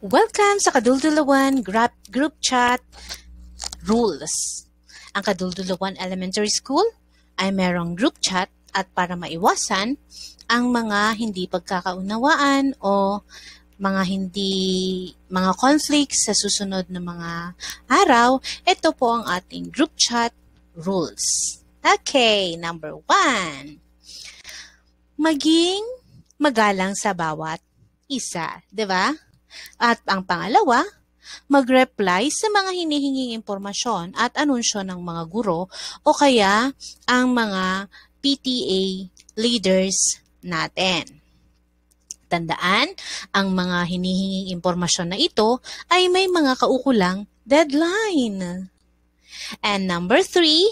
Welcome sa Kaduldulawan Group Chat Rules. Ang Kaduldulawan Elementary School ay merong group chat at para maiwasan ang mga hindi pagkakaunawaan o mga hindi mga conflicts sa susunod na mga araw, ito po ang ating group chat rules. Okay, number one. Maging magalang sa bawat isa, di ba? At ang pangalawa, mag-reply sa mga hinihinging impormasyon at anunsyo ng mga guro o kaya ang mga PTA leaders natin. Tandaan, ang mga hinihinging impormasyon na ito ay may mga kaukulang deadline. And number three,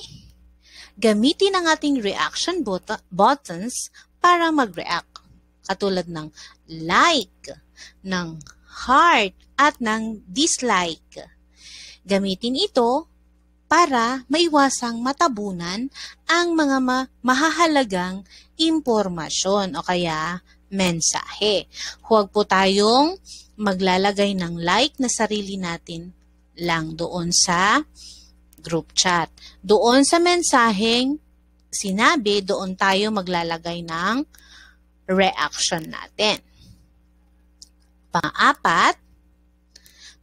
gamitin ang ating reaction bot- buttons para mag-react. Katulad ng like, ng heart at ng dislike. Gamitin ito para maiwasang matabunan ang mga ma- mahahalagang impormasyon o kaya mensahe. Huwag po tayong maglalagay ng like na sarili natin lang doon sa group chat. Doon sa mensaheng sinabi, doon tayo maglalagay ng reaction natin. Pang-apat,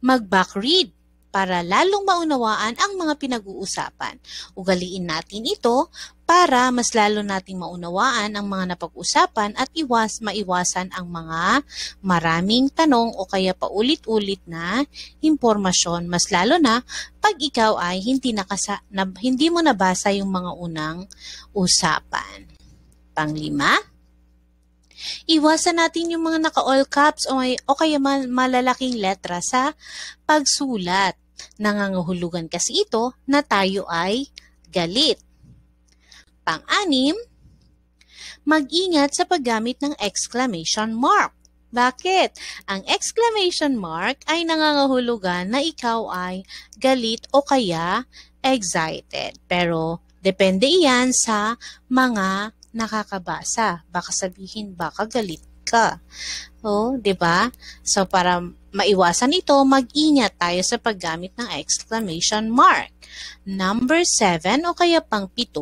mag-backread para lalong maunawaan ang mga pinag-uusapan. Ugaliin natin ito para mas lalo nating maunawaan ang mga napag-usapan at iwas maiwasan ang mga maraming tanong o kaya paulit-ulit na impormasyon mas lalo na pag ikaw ay hindi nakasa na, hindi mo nabasa yung mga unang usapan. Panglima, Iwasan natin yung mga naka-all caps o, may, o kaya malalaking letra sa pagsulat. Nangangahulugan kasi ito na tayo ay galit. Pang-anim, mag-ingat sa paggamit ng exclamation mark. Bakit? Ang exclamation mark ay nangangahulugan na ikaw ay galit o kaya excited. Pero depende iyan sa mga nakakabasa. Baka sabihin, baka galit ka. Oh, 'di ba? So para maiwasan ito, mag-ingat tayo sa paggamit ng exclamation mark. Number 7 o kaya pang 7,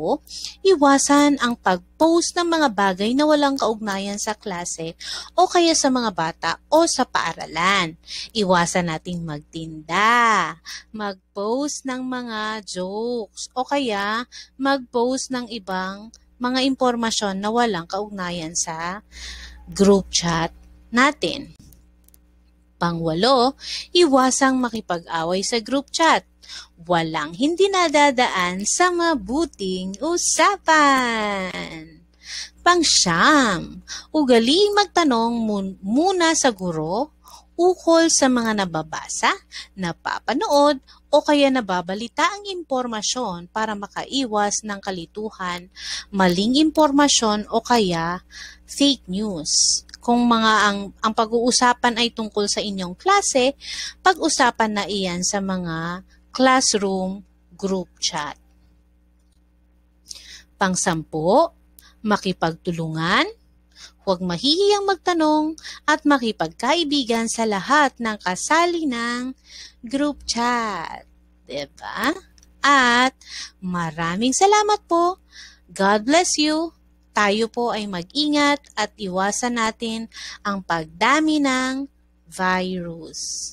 iwasan ang pag-post ng mga bagay na walang kaugnayan sa klase o kaya sa mga bata o sa paaralan. Iwasan nating magtinda, mag-post ng mga jokes o kaya mag-post ng ibang mga impormasyon na walang kaugnayan sa group chat natin. Pangwalo, iwasang makipag-away sa group chat. Walang hindi nadadaan sa mabuting usapan. Pangsyam, ugaling magtanong muna sa guro ukol sa mga nababasa, napapanood, o kaya nababalita ang impormasyon para makaiwas ng kalituhan, maling impormasyon o kaya fake news. Kung mga ang, ang pag-uusapan ay tungkol sa inyong klase, pag-usapan na iyan sa mga classroom group chat. Pang Pangsampu, makipagtulungan, Huwag mahihiyang magtanong at makipagkaibigan sa lahat ng kasali ng group chat. Diba? At maraming salamat po. God bless you. Tayo po ay mag-ingat at iwasan natin ang pagdami ng virus.